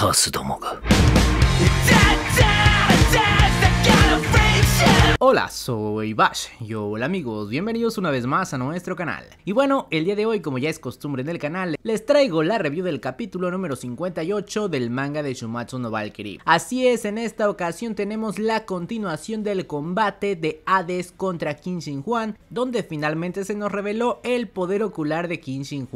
カースどもが。Hola, soy Bash. y hola amigos, bienvenidos una vez más a nuestro canal. Y bueno, el día de hoy, como ya es costumbre en el canal, les traigo la review del capítulo número 58 del manga de Shumatsu no Valkyrie. Así es, en esta ocasión tenemos la continuación del combate de Hades contra Qin Shin Juan, donde finalmente se nos reveló el poder ocular de Qin Shin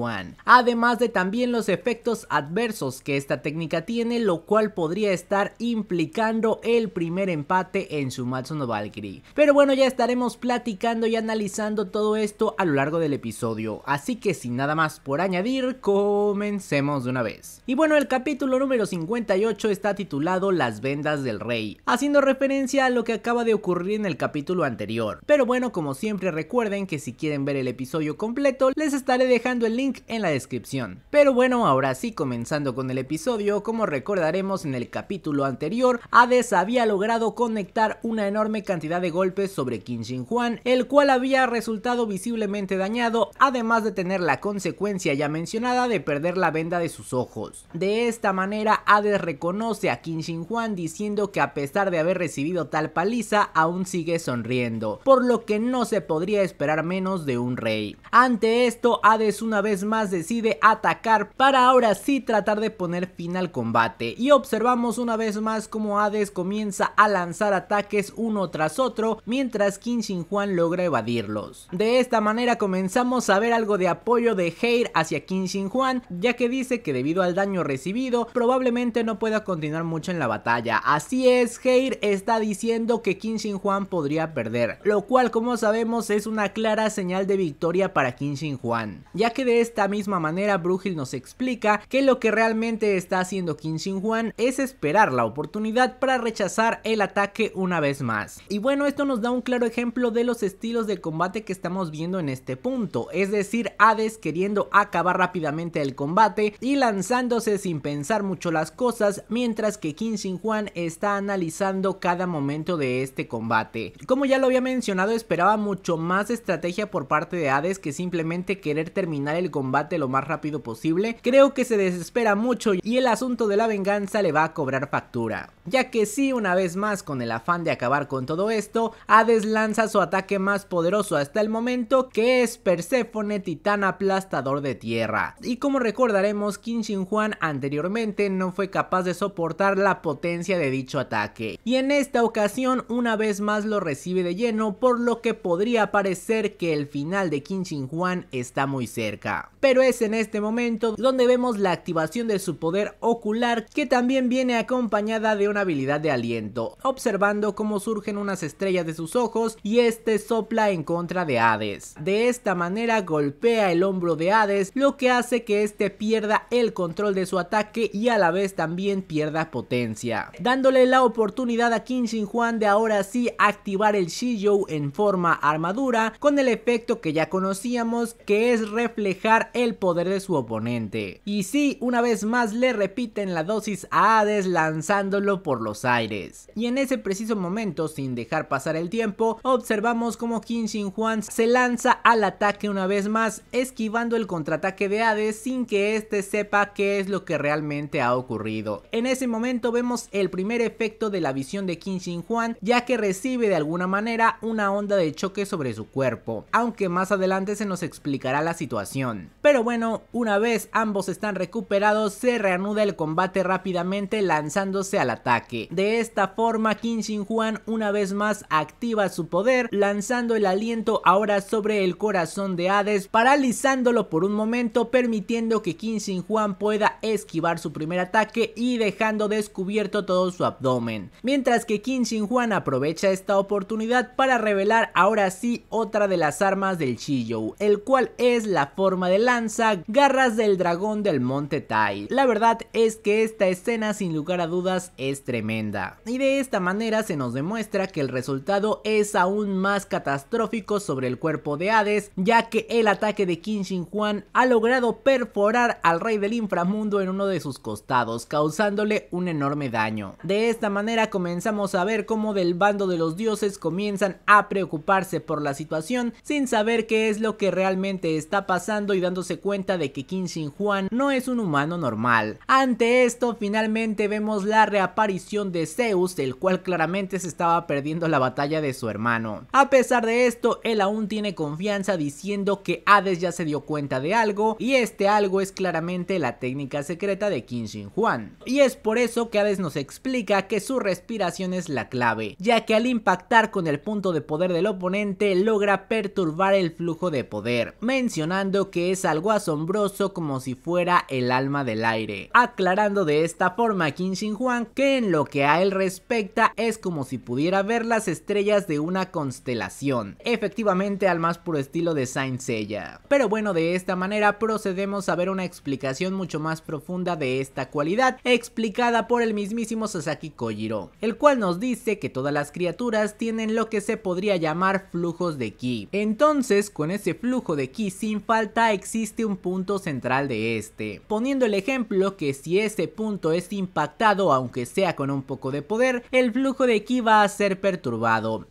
Además de también los efectos adversos que esta técnica tiene, lo cual podría estar implicando el primer empate en Shumatsu no Valkyrie. Pero bueno, ya estaremos platicando y analizando todo esto a lo largo del episodio, así que sin nada más por añadir, comencemos de una vez. Y bueno, el capítulo número 58 está titulado Las vendas del Rey, haciendo referencia a lo que acaba de ocurrir en el capítulo anterior. Pero bueno, como siempre recuerden que si quieren ver el episodio completo, les estaré dejando el link en la descripción. Pero bueno, ahora sí, comenzando con el episodio, como recordaremos en el capítulo anterior, Hades había logrado conectar una enorme cantidad de golpes sobre Qin Jin Juan, el cual había resultado visiblemente dañado, además de tener la consecuencia ya mencionada de perder la venda de sus ojos. De esta manera, Hades reconoce a Kim Jin Juan diciendo que a pesar de haber recibido tal paliza, aún sigue sonriendo, por lo que no se podría esperar menos de un rey. Ante esto, Hades una vez más decide atacar para ahora sí tratar de poner fin al combate, y observamos una vez más ...como Hades comienza a lanzar ataques uno tras otro mientras Kim Juan logra evadirlos. De esta manera comenzamos a ver algo de apoyo de Heir hacia Kim Shin Juan, ya que dice que debido al daño recibido, probablemente no pueda continuar mucho en la batalla. Así es, Heir está diciendo que Kim Shin Juan podría perder, lo cual como sabemos es una clara señal de victoria para Kim Shin Juan, ya que de esta misma manera Brugil nos explica que lo que realmente está haciendo Kim Shin Juan es esperar la oportunidad para rechazar el ataque una vez más. Y bueno, bueno, esto nos da un claro ejemplo de los estilos de combate que estamos viendo en este punto, es decir, Hades queriendo acabar rápidamente el combate y lanzándose sin pensar mucho las cosas, mientras que Kim Sin Juan está analizando cada momento de este combate. Como ya lo había mencionado, esperaba mucho más estrategia por parte de Hades que simplemente querer terminar el combate lo más rápido posible. Creo que se desespera mucho y el asunto de la venganza le va a cobrar factura, ya que si una vez más con el afán de acabar con todo esto, esto, Hades lanza su ataque más poderoso hasta el momento, que es Persephone titán aplastador de tierra. Y como recordaremos, Qin Shi anteriormente no fue capaz de soportar la potencia de dicho ataque. Y en esta ocasión, una vez más lo recibe de lleno, por lo que podría parecer que el final de Qin Shi está muy cerca. Pero es en este momento donde vemos la activación de su poder ocular, que también viene acompañada de una habilidad de aliento, observando cómo surgen unas estrellas de sus ojos y este sopla en contra de Hades. De esta manera golpea el hombro de Hades, lo que hace que este pierda el control de su ataque y a la vez también pierda potencia, dándole la oportunidad a kim Juan Juan de ahora sí activar el Shijou en forma armadura con el efecto que ya conocíamos que es reflejar el poder de su oponente. Y sí, una vez más le repiten la dosis a Hades lanzándolo por los aires. Y en ese preciso momento, sin dejar pasar el tiempo, observamos como Qin Xin se lanza al ataque una vez más, esquivando el contraataque de Hades sin que este sepa qué es lo que realmente ha ocurrido. En ese momento vemos el primer efecto de la visión de Qin Xin Juan, ya que recibe de alguna manera una onda de choque sobre su cuerpo, aunque más adelante se nos explicará la situación. Pero bueno, una vez ambos están recuperados, se reanuda el combate rápidamente lanzándose al ataque. De esta forma, Qin Xin Juan, una vez más activa su poder lanzando el aliento ahora sobre el corazón de Hades, paralizándolo por un momento, permitiendo que King Sin Juan pueda esquivar su primer ataque y dejando descubierto todo su abdomen. Mientras que King Sin Juan aprovecha esta oportunidad para revelar ahora sí otra de las armas del Shiyou, el cual es la forma de lanza, garras del dragón del monte Tai. La verdad es que esta escena sin lugar a dudas es tremenda. Y de esta manera se nos demuestra que el resultado es aún más catastrófico sobre el cuerpo de Hades, ya que el ataque de Qin Shi ha logrado perforar al rey del inframundo en uno de sus costados, causándole un enorme daño. De esta manera comenzamos a ver cómo del bando de los dioses comienzan a preocuparse por la situación sin saber qué es lo que realmente está pasando y dándose cuenta de que Qin Sin Juan no es un humano normal. Ante esto finalmente vemos la reaparición de Zeus, el cual claramente se estaba perdiendo la la batalla de su hermano. A pesar de esto, él aún tiene confianza diciendo que Hades ya se dio cuenta de algo y este algo es claramente la técnica secreta de Qin Shin Juan. Y es por eso que Hades nos explica que su respiración es la clave, ya que al impactar con el punto de poder del oponente logra perturbar el flujo de poder, mencionando que es algo asombroso como si fuera el alma del aire, aclarando de esta forma a Qin Shi que en lo que a él respecta es como si pudiera ver las estrellas de una constelación, efectivamente al más puro estilo de Saint Seiya. Pero bueno, de esta manera procedemos a ver una explicación mucho más profunda de esta cualidad, explicada por el mismísimo Sasaki Kojiro, el cual nos dice que todas las criaturas tienen lo que se podría llamar flujos de ki. Entonces, con ese flujo de ki sin falta existe un punto central de este, poniendo el ejemplo que si ese punto es impactado aunque sea con un poco de poder, el flujo de ki va a ser perturbado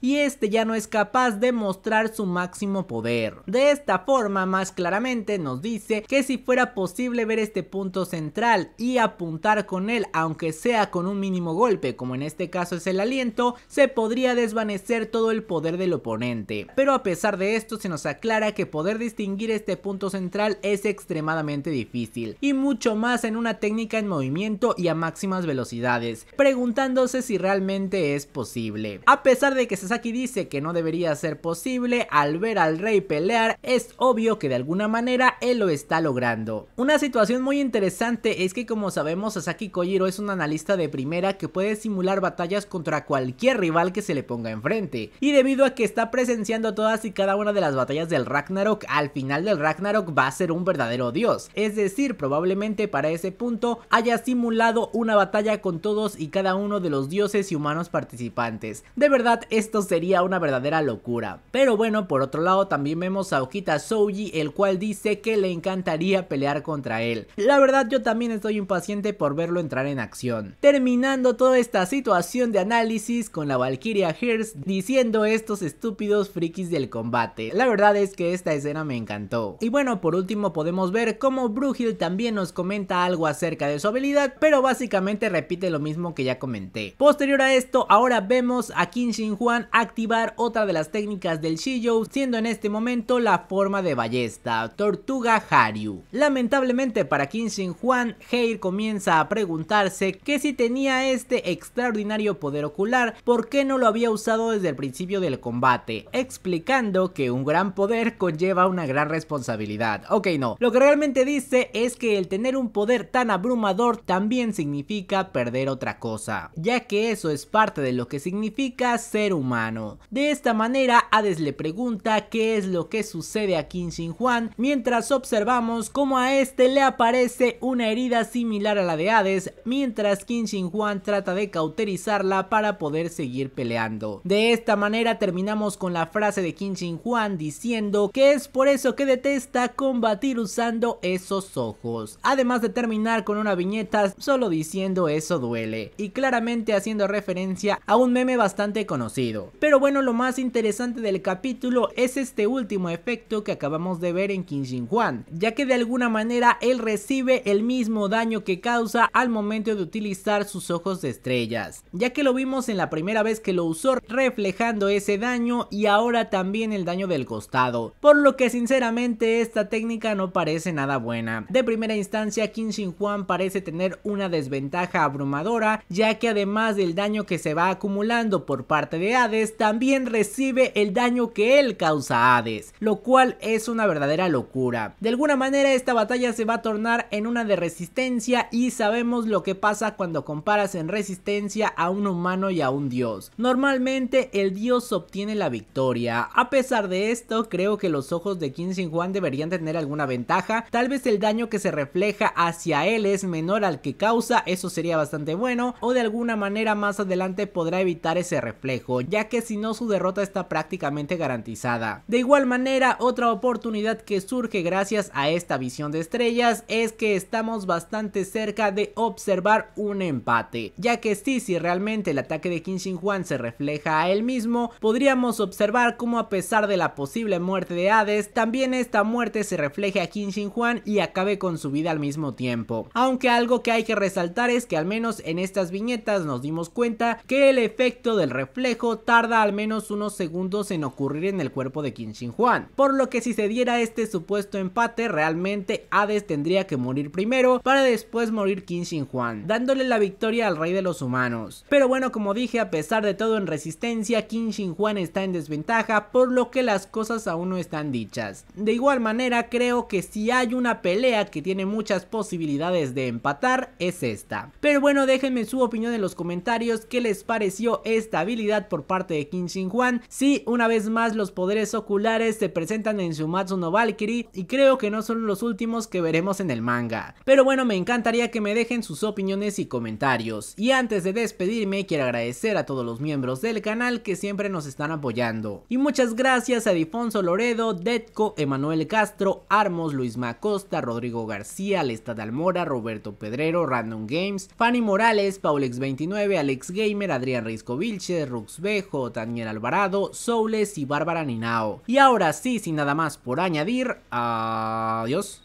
y este ya no es capaz de mostrar su máximo poder. De esta forma más claramente nos dice que si fuera posible ver este punto central y apuntar con él aunque sea con un mínimo golpe como en este caso es el aliento, se podría desvanecer todo el poder del oponente. Pero a pesar de esto se nos aclara que poder distinguir este punto central es extremadamente difícil y mucho más en una técnica en movimiento y a máximas velocidades, preguntándose si realmente es posible. A pesar de que Sasaki dice que no debería ser posible, al ver al rey pelear, es obvio que de alguna manera él lo está logrando. Una situación muy interesante es que como sabemos Sasaki Kojiro es un analista de primera que puede simular batallas contra cualquier rival que se le ponga enfrente. Y debido a que está presenciando todas y cada una de las batallas del Ragnarok, al final del Ragnarok va a ser un verdadero dios. Es decir, probablemente para ese punto haya simulado una batalla con todos y cada uno de los dioses y humanos participantes verdad esto sería una verdadera locura. Pero bueno, por otro lado también vemos a Ojita Souji, el cual dice que le encantaría pelear contra él. La verdad yo también estoy impaciente por verlo entrar en acción. Terminando toda esta situación de análisis con la Valkyria Hearst diciendo estos estúpidos frikis del combate. La verdad es que esta escena me encantó. Y bueno, por último podemos ver cómo Brugil también nos comenta algo acerca de su habilidad, pero básicamente repite lo mismo que ya comenté. Posterior a esto, ahora vemos aquí kin activar otra de las técnicas del Shiyou, siendo en este momento la forma de ballesta, Tortuga Haryu. Lamentablemente para Qin Shin Juan, Heir comienza a preguntarse que si tenía este extraordinario poder ocular, ¿por qué no lo había usado desde el principio del combate? Explicando que un gran poder conlleva una gran responsabilidad. Ok, no. Lo que realmente dice es que el tener un poder tan abrumador también significa perder otra cosa, ya que eso es parte de lo que significa ser humano. De esta manera, Hades le pregunta qué es lo que sucede a Qin Juan Juan mientras observamos cómo a este le aparece una herida similar a la de Hades, mientras Qin Juan Juan trata de cauterizarla para poder seguir peleando. De esta manera terminamos con la frase de Qin Juan Juan diciendo que es por eso que detesta combatir usando esos ojos. Además de terminar con una viñeta solo diciendo eso duele y claramente haciendo referencia a un meme bastante conocido. Pero bueno, lo más interesante del capítulo es este último efecto que acabamos de ver en Qin juan Juan, ya que de alguna manera él recibe el mismo daño que causa al momento de utilizar sus ojos de estrellas, ya que lo vimos en la primera vez que lo usó reflejando ese daño y ahora también el daño del costado, por lo que sinceramente esta técnica no parece nada buena. De primera instancia, Qin Jin Juan parece tener una desventaja abrumadora, ya que además del daño que se va acumulando por parte parte de Hades, también recibe el daño que él causa a Hades, lo cual es una verdadera locura. De alguna manera esta batalla se va a tornar en una de resistencia y sabemos lo que pasa cuando comparas en resistencia a un humano y a un dios. Normalmente el dios obtiene la victoria. A pesar de esto, creo que los ojos de Qin Juan deberían tener alguna ventaja. Tal vez el daño que se refleja hacia él es menor al que causa, eso sería bastante bueno. O de alguna manera más adelante podrá evitar ese reflejo ya que si no su derrota está prácticamente garantizada. De igual manera, otra oportunidad que surge gracias a esta visión de estrellas es que estamos bastante cerca de observar un empate, ya que sí, si realmente el ataque de Qin Shi se refleja a él mismo, podríamos observar cómo a pesar de la posible muerte de Hades, también esta muerte se refleje a Qin Juan y acabe con su vida al mismo tiempo. Aunque algo que hay que resaltar es que al menos en estas viñetas nos dimos cuenta que el efecto del reflejo tarda al menos unos segundos en ocurrir en el cuerpo de Kim Shin Juan, por lo que si se diera este supuesto empate realmente Hades tendría que morir primero para después morir Kim Shin Juan, dándole la victoria al rey de los humanos. Pero bueno como dije a pesar de todo en resistencia Kim Shin Juan está en desventaja por lo que las cosas aún no están dichas. De igual manera creo que si hay una pelea que tiene muchas posibilidades de empatar es esta. Pero bueno déjenme su opinión en los comentarios qué les pareció esta por parte de Kim Shin Juan. Si una vez más los poderes oculares se presentan en Shumatsu no Valkyrie y creo que no son los últimos que veremos en el manga. Pero bueno, me encantaría que me dejen sus opiniones y comentarios. Y antes de despedirme, quiero agradecer a todos los miembros del canal que siempre nos están apoyando. Y muchas gracias a Difonso Loredo, Detco, Emanuel Castro, Armos, Luis Macosta, Rodrigo García, Alestad Almora, Roberto Pedrero, Random Games, Fanny Morales, Paulex29, Alex Gamer, Adrián Risco Vilche, Ruxbejo, Daniel Alvarado, Soules y Bárbara Ninao. Y ahora sí, sin nada más por añadir, adiós.